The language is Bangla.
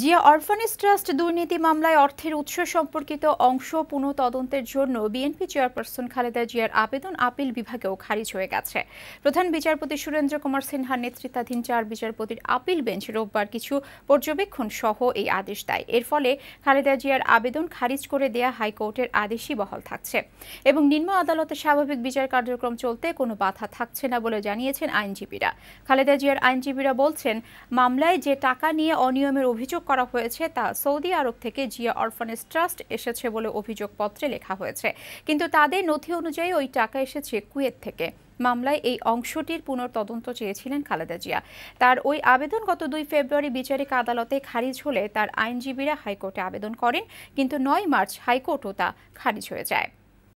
জিয়া অরফানেজ ট্রাস্ট দুর্নীতি মামলায় অর্থের উৎস সম্পর্কিত অংশ পুনঃ তদন্তের জন্য বিএনপি চেয়ারপারসন খালেদা জিয়ার আবেদন আপিল বিভাগেও খারিজ হয়ে গেছে প্রধান বিচারপতি সুরেন্দ্র কুমার সিনহার নেতৃত্বাধীন চার বিচারপতির আপিল বেঞ্চ রোববার কিছু পর্যবেক্ষণ সহ এই আদেশ দেয় এর ফলে খালেদা জিয়ার আবেদন খারিজ করে দেয়া হাইকোর্টের আদেশই বহাল থাকছে এবং নিম্ন আদালতে স্বাভাবিক বিচার কার্যক্রম চলতে কোনো বাধা থাকছে না বলে জানিয়েছেন আইনজীবীরা খালেদা জিয়ার আইনজীবীরা বলছেন মামলায় যে টাকা নিয়ে অনিয়মের অভিযোগ অভিযোগ করা হয়েছে তা সৌদি আরব থেকে জিয়া অরফানেজ ট্রাস্ট এসেছে বলে অভিযোগপত্রে লেখা হয়েছে কিন্তু তাদের নথি অনুযায়ী ওই টাকা এসেছে কুয়েত থেকে মামলায় এই অংশটির পুনর্তদন্ত চেয়েছিলেন খালেদা জিয়া তার ওই আবেদন গত দুই ফেব্রুয়ারি বিচারিক আদালতে খারিজ হলে তার আইনজীবীরা হাইকোর্টে আবেদন করেন কিন্তু নয় মার্চ হাইকোর্টও তা খারিজ হয়ে যায়